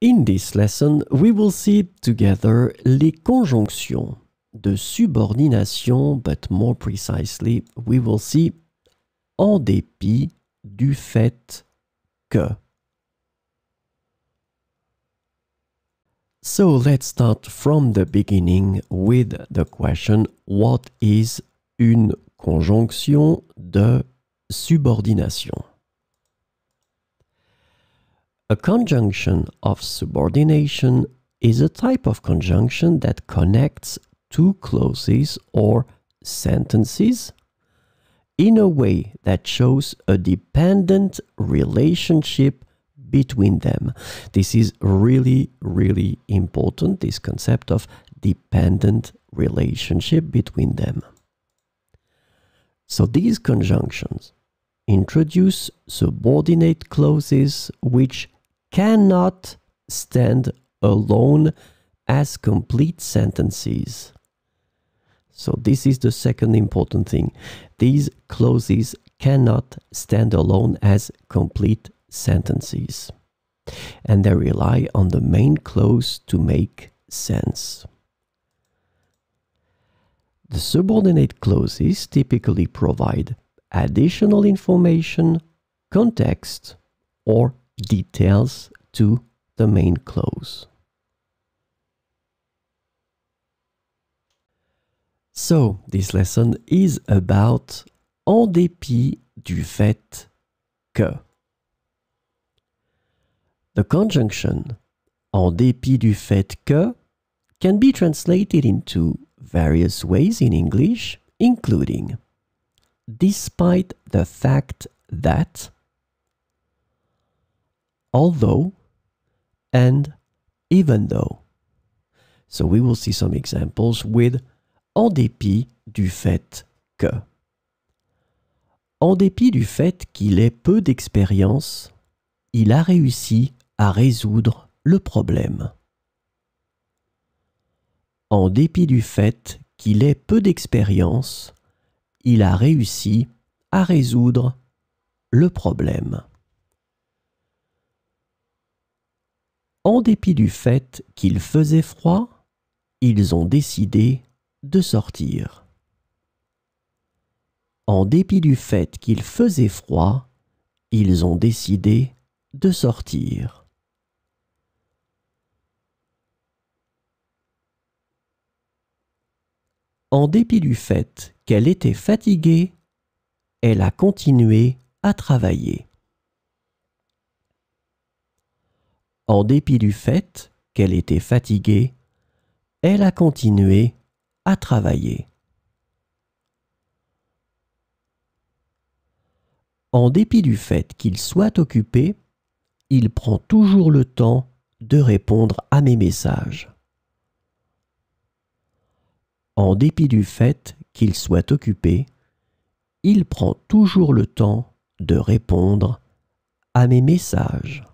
In this lesson, we will see together les conjonctions de subordination, but more precisely, we will see en dépit du fait que. So let's start from the beginning with the question what is une conjonction de subordination? A conjunction of subordination is a type of conjunction that connects two clauses or sentences in a way that shows a dependent relationship between them. This is really, really important, this concept of dependent relationship between them. So these conjunctions introduce subordinate clauses which cannot stand alone as complete sentences. So, this is the second important thing. These clauses cannot stand alone as complete sentences. And they rely on the main clause to make sense. The subordinate clauses typically provide additional information, context, or details to the main close. So, this lesson is about en dépit du fait que. The conjunction en dépit du fait que can be translated into various ways in English, including despite the fact that although and even though. So we will see some examples with en dépit du fait que. En dépit du fait qu'il ait peu d'expérience, il a réussi à résoudre le problème. En dépit du fait qu'il ait peu d'expérience, il a réussi à résoudre le problème. en dépit du fait qu'il faisait froid, ils ont décidé de sortir. En dépit du fait qu'il faisait froid, ils ont décidé de sortir. En dépit du fait qu'elle était fatiguée, elle a continué à travailler. En dépit du fait qu'elle était fatiguée, elle a continué à travailler. En dépit du fait qu'il soit occupé, il prend toujours le temps de répondre à mes messages. En dépit du fait qu'il soit occupé, il prend toujours le temps de répondre à mes messages.